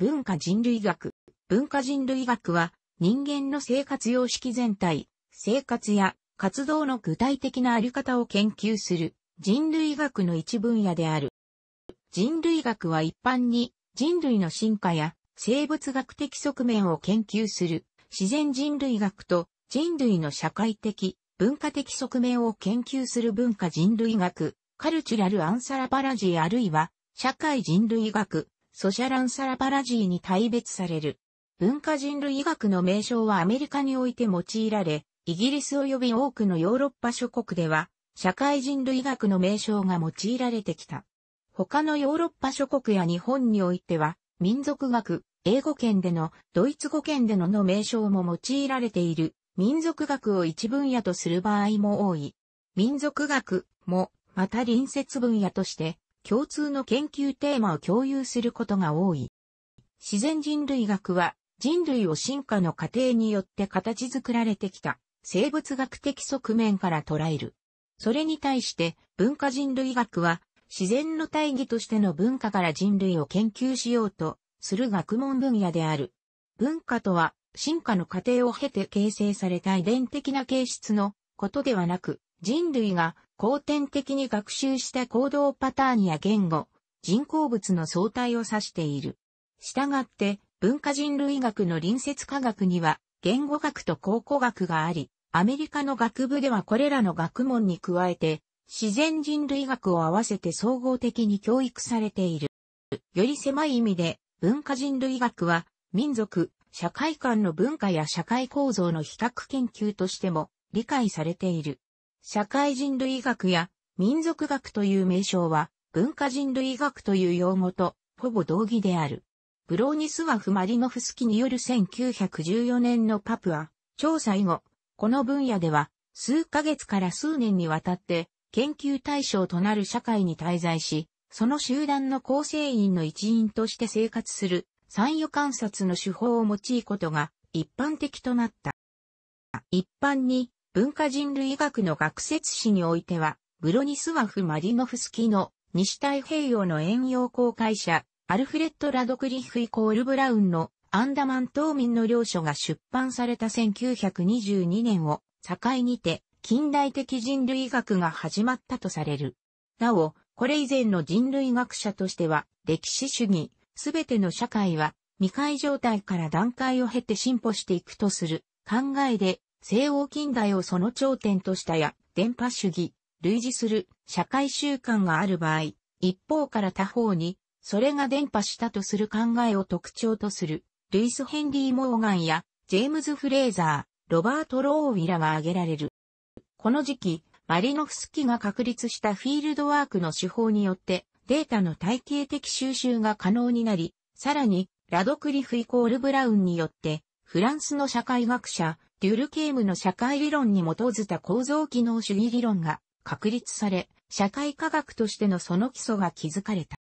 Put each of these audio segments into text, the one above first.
文化人類学。文化人類学は、人間の生活様式全体、生活や活動の具体的なあり方を研究する人類学の一分野である。人類学は一般に人類の進化や生物学的側面を研究する自然人類学と人類の社会的、文化的側面を研究する文化人類学、カルチュラルアンサラパラジーあるいは社会人類学、ソシャランサラパラジーに大別される。文化人類学の名称はアメリカにおいて用いられ、イギリス及び多くのヨーロッパ諸国では、社会人類学の名称が用いられてきた。他のヨーロッパ諸国や日本においては、民族学、英語圏での、ドイツ語圏でのの名称も用いられている、民族学を一分野とする場合も多い。民族学も、また隣接分野として、共通の研究テーマを共有することが多い。自然人類学は人類を進化の過程によって形作られてきた生物学的側面から捉える。それに対して文化人類学は自然の大義としての文化から人類を研究しようとする学問分野である。文化とは進化の過程を経て形成された遺伝的な形質のことではなく人類が後天的に学習した行動パターンや言語、人工物の相対を指している。したがって、文化人類学の隣接科学には、言語学と考古学があり、アメリカの学部ではこれらの学問に加えて、自然人類学を合わせて総合的に教育されている。より狭い意味で、文化人類学は、民族、社会間の文化や社会構造の比較研究としても理解されている。社会人類学や民族学という名称は文化人類学という用語とほぼ同義である。ブローニスワフ・マリノフスキによる1914年のパプア調査以後、この分野では数ヶ月から数年にわたって研究対象となる社会に滞在し、その集団の構成員の一員として生活する参与観察の手法を用いことが一般的となった。一般に文化人類学の学説史においては、ブロニスワフ・マリノフスキの西太平洋の遠洋航海者、アルフレッド・ラドクリフ・イコール・ブラウンのアンダマン島民の領書が出版された1922年を境にて近代的人類学が始まったとされる。なお、これ以前の人類学者としては歴史主義、すべての社会は未開状態から段階を経て進歩していくとする考えで西欧近代をその頂点としたや、電波主義、類似する社会習慣がある場合、一方から他方に、それが伝播したとする考えを特徴とする、ルイス・ヘンリー・モーガンや、ジェームズ・フレーザー、ロバート・ローウィラが挙げられる。この時期、マリノフスキが確立したフィールドワークの手法によって、データの体系的収集が可能になり、さらに、ラドクリフ・イコール・ブラウンによって、フランスの社会学者、デュルケームの社会理論に基づいた構造機能主義理論が確立され、社会科学としてのその基礎が築かれた。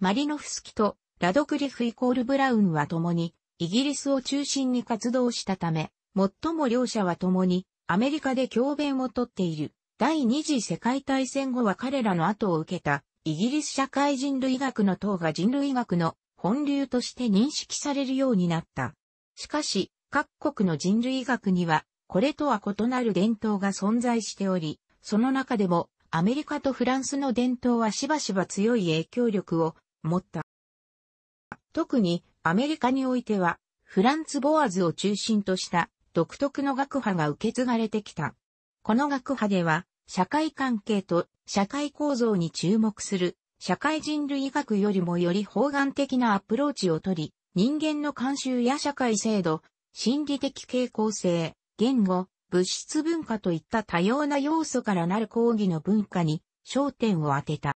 マリノフスキとラドクリフイコールブラウンは共にイギリスを中心に活動したため、最も両者は共にアメリカで教鞭をとっている。第二次世界大戦後は彼らの後を受けたイギリス社会人類学の党が人類学の本流として認識されるようになった。しかし、各国の人類学には、これとは異なる伝統が存在しており、その中でも、アメリカとフランスの伝統はしばしば強い影響力を持った。特に、アメリカにおいては、フランツ・ボアズを中心とした独特の学派が受け継がれてきた。この学派では、社会関係と社会構造に注目する、社会人類学よりもより方眼的なアプローチをとり、人間の慣習や社会制度、心理的傾向性、言語、物質文化といった多様な要素からなる講義の文化に焦点を当てた。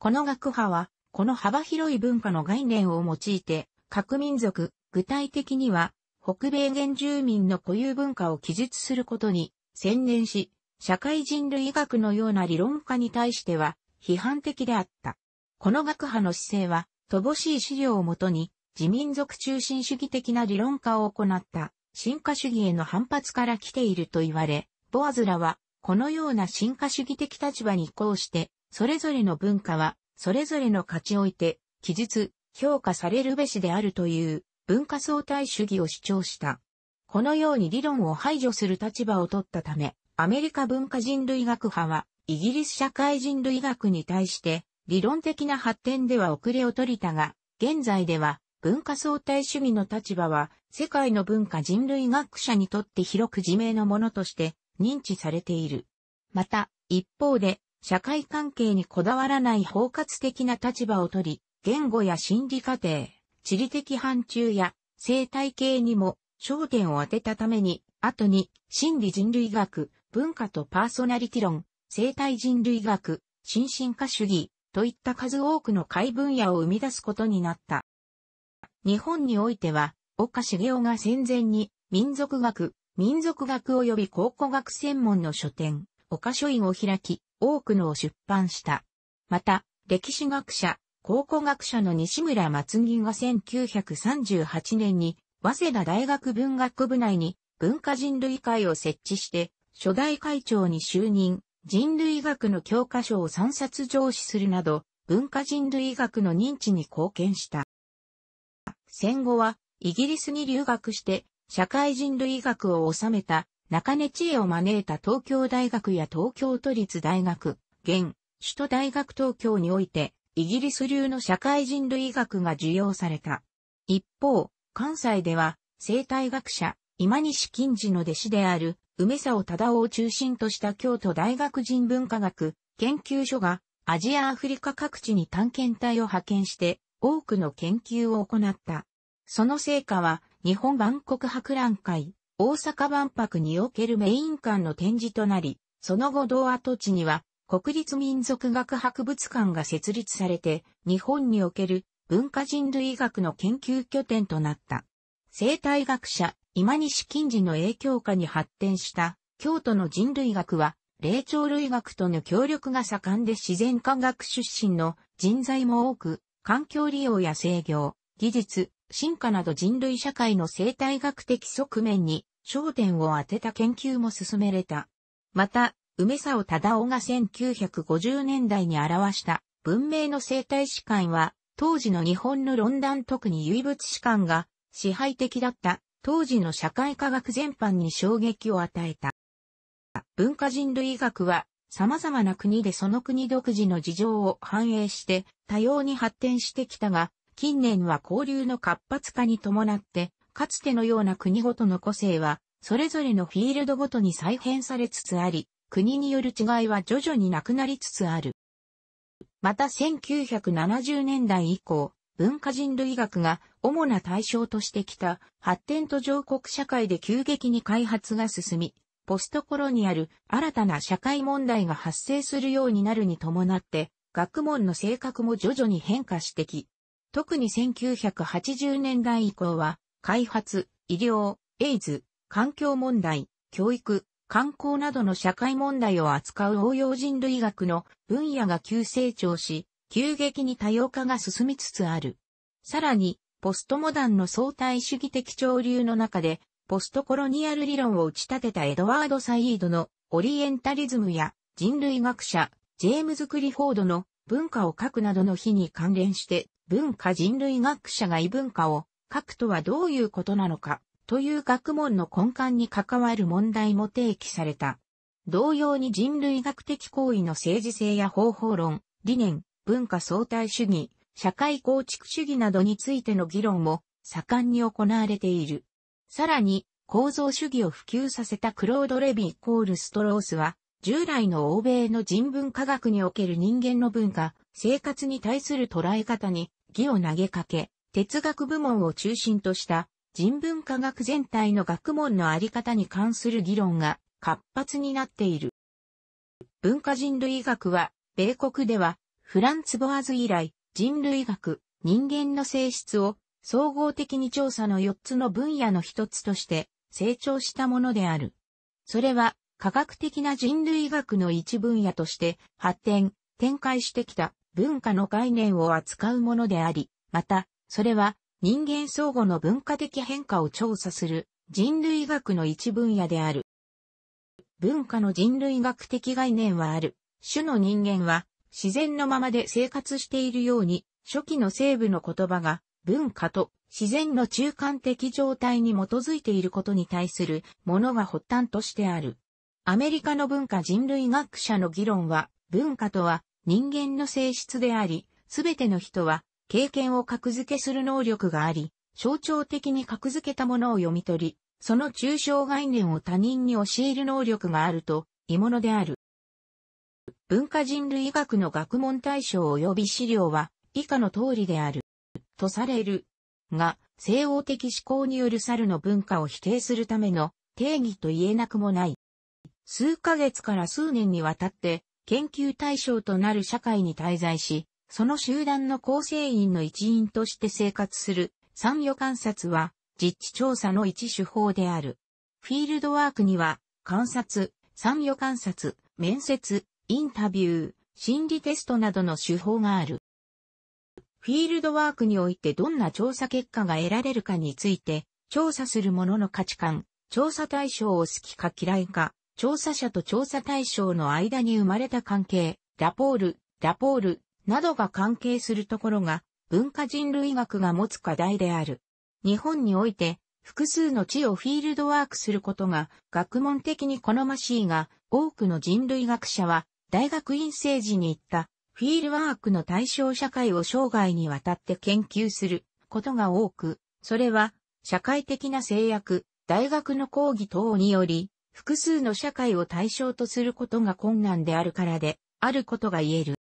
この学派は、この幅広い文化の概念を用いて、各民族、具体的には、北米原住民の固有文化を記述することに専念し、社会人類学のような理論家に対しては批判的であった。この学派の姿勢は、乏しい資料をもとに、自民族中心主義的な理論化を行った進化主義への反発から来ていると言われ、ボアズラはこのような進化主義的立場に移行して、それぞれの文化はそれぞれの価値を置いて記述、評価されるべしであるという文化相対主義を主張した。このように理論を排除する立場を取ったため、アメリカ文化人類学派はイギリス社会人類学に対して理論的な発展では遅れを取りたが、現在では文化相対主義の立場は、世界の文化人類学者にとって広く自明のものとして認知されている。また、一方で、社会関係にこだわらない包括的な立場をとり、言語や心理過程、地理的範疇や生態系にも焦点を当てたために、後に心理人類学、文化とパーソナリティ論、生態人類学、心進科主義といった数多くの解分野を生み出すことになった。日本においては、岡重雄が戦前に、民族学、民族学及び考古学専門の書店、岡書院を開き、多くのを出版した。また、歴史学者、考古学者の西村松木が1938年に、早稲田大学文学部内に文化人類会を設置して、初代会長に就任、人類学の教科書を3冊上司するなど、文化人類学の認知に貢献した。戦後はイギリスに留学して社会人類学を収めた中根知恵を招いた東京大学や東京都立大学、現、首都大学東京において、イギリス流の社会人類学が受容された。一方、関西では、生態学者、今西金次の弟子である、梅沢忠夫を中心とした京都大学人文科学研究所が、アジアアフリカ各地に探検隊を派遣して、多くの研究を行った。その成果は、日本万国博覧会、大阪万博におけるメイン館の展示となり、その後同跡地には、国立民族学博物館が設立されて、日本における文化人類学の研究拠点となった。生態学者、今西近次の影響下に発展した京都の人類学は、霊長類学との協力が盛んで自然科学出身の人材も多く、環境利用や制御、技術、進化など人類社会の生態学的側面に焦点を当てた研究も進められた。また、梅沢忠夫が1950年代に表した文明の生態史観は、当時の日本の論壇特に唯物史観が支配的だった当時の社会科学全般に衝撃を与えた。文化人類学は様々な国でその国独自の事情を反映して多様に発展してきたが、近年は交流の活発化に伴って、かつてのような国ごとの個性は、それぞれのフィールドごとに再編されつつあり、国による違いは徐々になくなりつつある。また1970年代以降、文化人類学が主な対象としてきた発展途上国社会で急激に開発が進み、ポストコロニアル、新たな社会問題が発生するようになるに伴って、学問の性格も徐々に変化してき、特に1980年代以降は、開発、医療、エイズ、環境問題、教育、観光などの社会問題を扱う応用人類学の分野が急成長し、急激に多様化が進みつつある。さらに、ポストモダンの相対主義的潮流の中で、ポストコロニアル理論を打ち立てたエドワード・サイードのオリエンタリズムや人類学者、ジェームズ・クリフォードの文化を書くなどの日に関連して文化人類学者が異文化を書くとはどういうことなのかという学問の根幹に関わる問題も提起された。同様に人類学的行為の政治性や方法論、理念、文化相対主義、社会構築主義などについての議論も盛んに行われている。さらに、構造主義を普及させたクロード・レビイコール・ストロースは、従来の欧米の人文科学における人間の文化、生活に対する捉え方に、義を投げかけ、哲学部門を中心とした人文科学全体の学問のあり方に関する議論が活発になっている。文化人類学は、米国では、フランツ・ボアズ以来、人類学、人間の性質を総合的に調査の4つの分野の一つとして成長したものである。それは科学的な人類学の一分野として発展、展開してきた文化の概念を扱うものであり、また、それは人間相互の文化的変化を調査する人類学の一分野である。文化の人類学的概念はある。種の人間は自然のままで生活しているように初期の西部の言葉が文化と自然の中間的状態に基づいていることに対するものが発端としてある。アメリカの文化人類学者の議論は、文化とは人間の性質であり、すべての人は経験を格付けする能力があり、象徴的に格付けたものを読み取り、その抽象概念を他人に教える能力があると、いものである。文化人類学の学問対象及び資料は以下の通りである。とされる。が、西欧的思考による猿の文化を否定するための定義と言えなくもない。数ヶ月から数年にわたって研究対象となる社会に滞在し、その集団の構成員の一員として生活する参与観察は実地調査の一手法である。フィールドワークには観察、参与観察、面接、インタビュー、心理テストなどの手法がある。フィールドワークにおいてどんな調査結果が得られるかについて、調査する者の価値観、調査対象を好きか嫌いか、調査者と調査対象の間に生まれた関係、ラポール、ラポール、などが関係するところが、文化人類学が持つ課題である。日本において、複数の地をフィールドワークすることが学問的に好ましいが、多くの人類学者は大学院生時に行ったフィールワークの対象社会を生涯にわたって研究することが多く、それは社会的な制約、大学の講義等により、複数の社会を対象とすることが困難であるからで、あることが言える。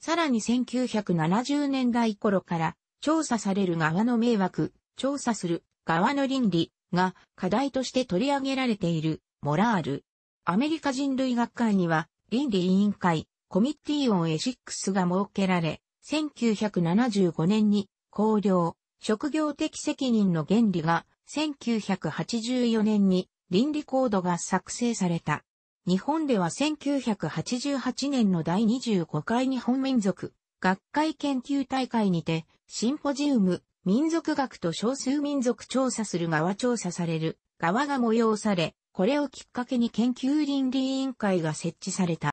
さらに1970年代頃から調査される側の迷惑、調査する側の倫理が課題として取り上げられているモラール。アメリカ人類学会には倫理委員会、コミッティオンエシックスが設けられ、1975年に、公領、職業的責任の原理が、1984年に倫理コードが作成された。日本では1988年の第25回日本民族学会研究大会にて、シンポジウム、民族学と少数民族調査する側調査される側が催され、これをきっかけに研究倫理委員会が設置された。